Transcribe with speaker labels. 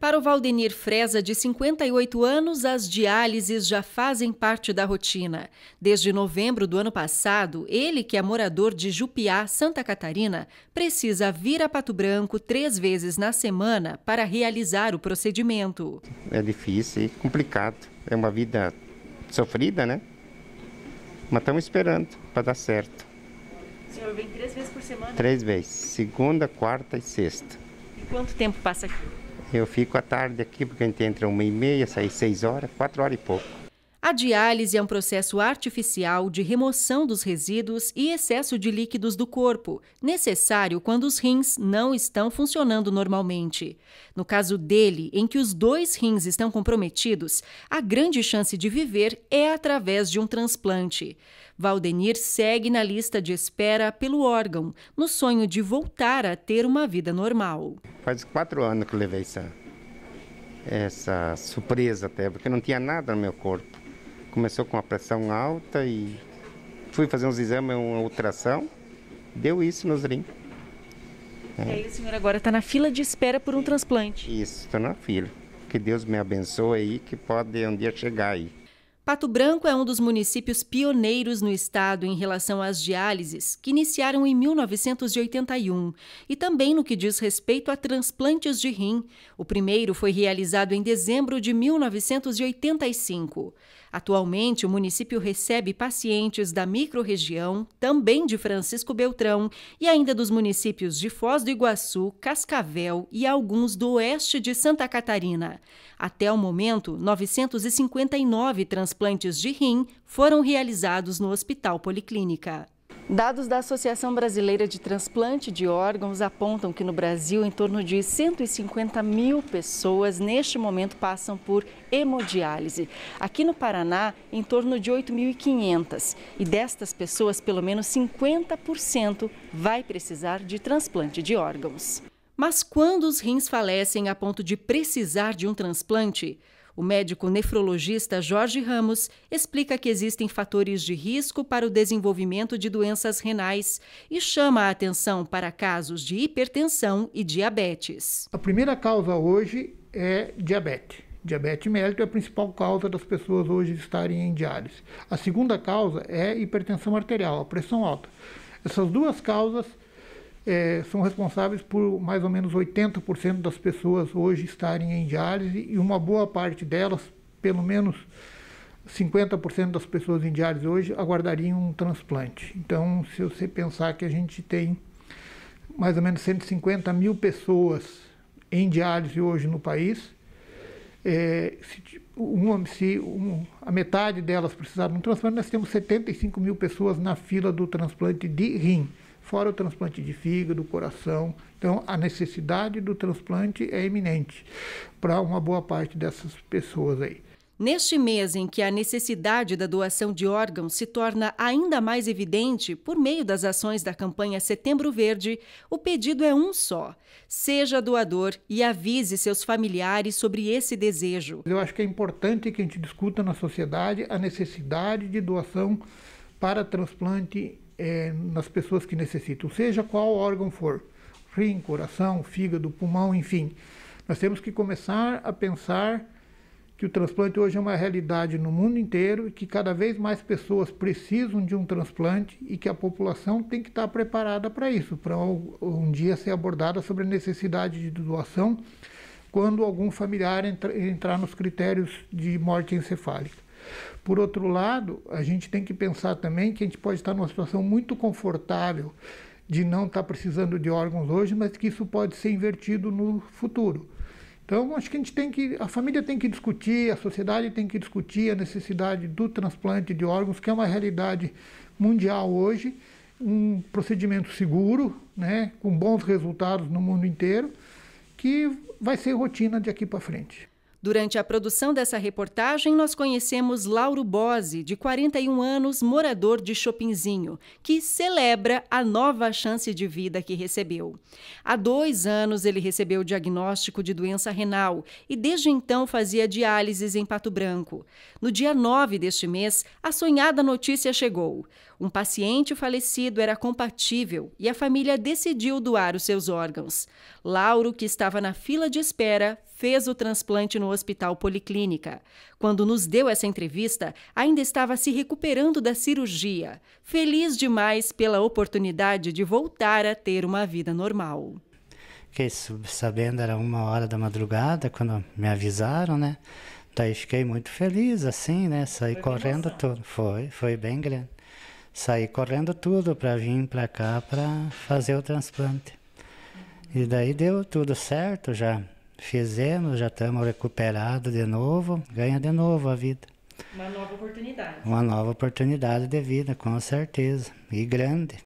Speaker 1: Para o Valdenir Freza, de 58 anos, as diálises já fazem parte da rotina. Desde novembro do ano passado, ele, que é morador de Jupiá, Santa Catarina, precisa vir a Pato Branco três vezes na semana para realizar o procedimento.
Speaker 2: É difícil, é complicado. É uma vida sofrida, né? Mas estamos esperando para dar certo.
Speaker 1: O senhor vem três vezes por semana? Três
Speaker 2: vezes. Segunda, quarta e sexta.
Speaker 1: E quanto tempo passa aqui?
Speaker 2: Eu fico à tarde aqui, porque a gente entra uma e meia, sai seis horas, quatro horas e pouco.
Speaker 1: A diálise é um processo artificial de remoção dos resíduos e excesso de líquidos do corpo, necessário quando os rins não estão funcionando normalmente. No caso dele, em que os dois rins estão comprometidos, a grande chance de viver é através de um transplante. Valdenir segue na lista de espera pelo órgão, no sonho de voltar a ter uma vida normal.
Speaker 2: Faz quatro anos que levei essa, essa surpresa até, porque não tinha nada no meu corpo Começou com a pressão alta e fui fazer uns exames, uma ultração, deu isso nos rins. É. E
Speaker 1: aí o senhor agora está na fila de espera por um transplante.
Speaker 2: Isso, estou na fila. Que Deus me abençoe aí, que pode um dia chegar aí.
Speaker 1: Pato Branco é um dos municípios pioneiros no estado em relação às diálises, que iniciaram em 1981, e também no que diz respeito a transplantes de rim. O primeiro foi realizado em dezembro de 1985. Atualmente, o município recebe pacientes da microrregião, também de Francisco Beltrão, e ainda dos municípios de Foz do Iguaçu, Cascavel e alguns do oeste de Santa Catarina. Até o momento, 959 transplantes de rim foram realizados no Hospital Policlínica. Dados da Associação Brasileira de Transplante de Órgãos apontam que no Brasil, em torno de 150 mil pessoas neste momento passam por hemodiálise. Aqui no Paraná, em torno de 8.500. E destas pessoas, pelo menos 50% vai precisar de transplante de órgãos. Mas quando os rins falecem a ponto de precisar de um transplante, o médico nefrologista Jorge Ramos explica que existem fatores de risco para o desenvolvimento de doenças renais e chama a atenção para casos de hipertensão e diabetes. A
Speaker 3: primeira causa hoje é diabetes. Diabetes mellitus é a principal causa das pessoas hoje estarem em diálise. A segunda causa é hipertensão arterial, a pressão alta. Essas duas causas é, são responsáveis por mais ou menos 80% das pessoas hoje estarem em diálise e uma boa parte delas, pelo menos 50% das pessoas em diálise hoje, aguardariam um transplante. Então, se você pensar que a gente tem mais ou menos 150 mil pessoas em diálise hoje no país, é, se, uma, se um, a metade delas precisar de um transplante, nós temos 75 mil pessoas na fila do transplante de rim fora o transplante de fígado, coração. Então, a necessidade do transplante é iminente para uma boa parte dessas pessoas aí.
Speaker 1: Neste mês em que a necessidade da doação de órgãos se torna ainda mais evidente por meio das ações da campanha Setembro Verde, o pedido é um só: seja doador e avise seus familiares sobre esse desejo.
Speaker 3: Eu acho que é importante que a gente discuta na sociedade a necessidade de doação para transplante é, nas pessoas que necessitam, seja qual órgão for, rim, coração, fígado, pulmão, enfim. Nós temos que começar a pensar que o transplante hoje é uma realidade no mundo inteiro e que cada vez mais pessoas precisam de um transplante e que a população tem que estar preparada para isso, para um dia ser abordada sobre a necessidade de doação quando algum familiar entra, entrar nos critérios de morte encefálica. Por outro lado, a gente tem que pensar também que a gente pode estar numa situação muito confortável de não estar precisando de órgãos hoje, mas que isso pode ser invertido no futuro. Então, acho que a gente tem que, a família tem que discutir, a sociedade tem que discutir a necessidade do transplante de órgãos, que é uma realidade mundial hoje, um procedimento seguro, né, com bons resultados no mundo inteiro, que vai ser rotina de
Speaker 1: aqui para frente. Durante a produção dessa reportagem, nós conhecemos Lauro Bose, de 41 anos, morador de Chopinzinho, que celebra a nova chance de vida que recebeu. Há dois anos, ele recebeu o diagnóstico de doença renal e, desde então, fazia diálises em Pato Branco. No dia 9 deste mês, a sonhada notícia chegou. Um paciente falecido era compatível e a família decidiu doar os seus órgãos. Lauro, que estava na fila de espera, fez o transplante no no Hospital Policlínica. Quando nos deu essa entrevista, ainda estava se recuperando da cirurgia, feliz demais pela oportunidade de voltar a ter uma vida normal.
Speaker 2: Fiquei sabendo, era uma hora da madrugada, quando me avisaram, né? Daí fiquei muito feliz, assim, né? Saí foi correndo tudo. Foi, foi bem grande. Saí correndo tudo para vir para cá para fazer o transplante. E daí deu tudo certo já. Fizemos, já estamos recuperados de novo, ganha de novo a vida.
Speaker 1: Uma nova oportunidade.
Speaker 2: Uma nova oportunidade de vida, com certeza. E grande.